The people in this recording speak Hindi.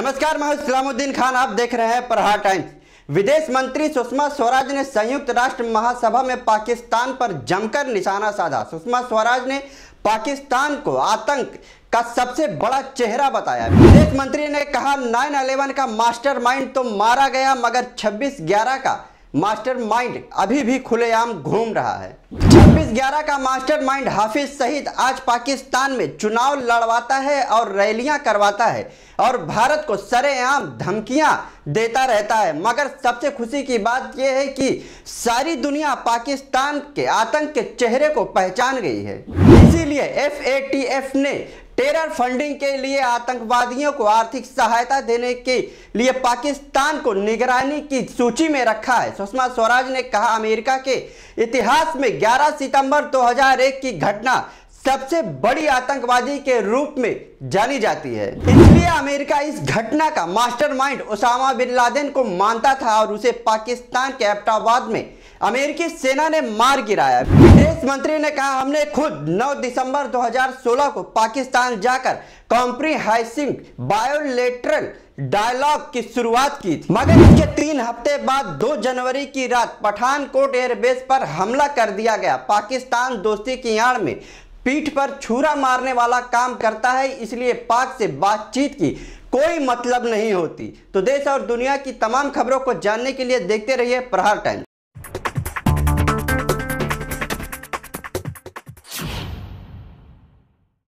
नमस्कार मैं इस्लामुद्दीन खान आप देख रहे हैं प्रहार टाइम्स विदेश मंत्री सुषमा स्वराज ने संयुक्त राष्ट्र महासभा में पाकिस्तान पर जमकर निशाना साधा सुषमा स्वराज ने पाकिस्तान को आतंक का सबसे बड़ा चेहरा बताया विदेश मंत्री ने कहा 9/11 का मास्टरमाइंड तो मारा गया मगर 26/11 का मास्टरमाइंड अभी भी खुलेआम घूम रहा है छब्बीस ग्यारह का मास्टरमाइंड हाफिज सहित आज पाकिस्तान में चुनाव लड़वाता है और रैलियां करवाता है और भारत को सरेआम धमकियां देता रहता है मगर सबसे खुशी की बात यह है कि सारी दुनिया पाकिस्तान के आतंक के चेहरे को पहचान गई है इसीलिए एफ ने टेरर फंडिंग के लिए आतंकवादियों को आर्थिक सहायता देने के लिए पाकिस्तान को निगरानी की सूची में रखा है सुषमा स्वराज ने कहा अमेरिका के इतिहास में 11 सितंबर 2001 की घटना सबसे बड़ी आतंकवादी के रूप में जानी जाती है इसलिए अमेरिका इस घटना का मास्टरमाइंड ओसामा बिन लादेन को मानता था और उसे पाकिस्तान के एबटाबाद में अमेरिकी सेना ने मार गिराया विदेश मंत्री ने कहा हमने खुद 9 दिसंबर 2016 को पाकिस्तान जाकर कॉम्प्रीहाइसिंग बायोलेटरल डायलॉग की शुरुआत की थी मगर इसके तीन हफ्ते बाद 2 जनवरी की रात पठानकोट एयरबेस पर हमला कर दिया गया पाकिस्तान दोस्ती की आड़ में पीठ पर छुरा मारने वाला काम करता है इसलिए पाक से बातचीत की कोई मतलब नहीं होती तो देश और दुनिया की तमाम खबरों को जानने के लिए देखते रहिए प्रहार टाइम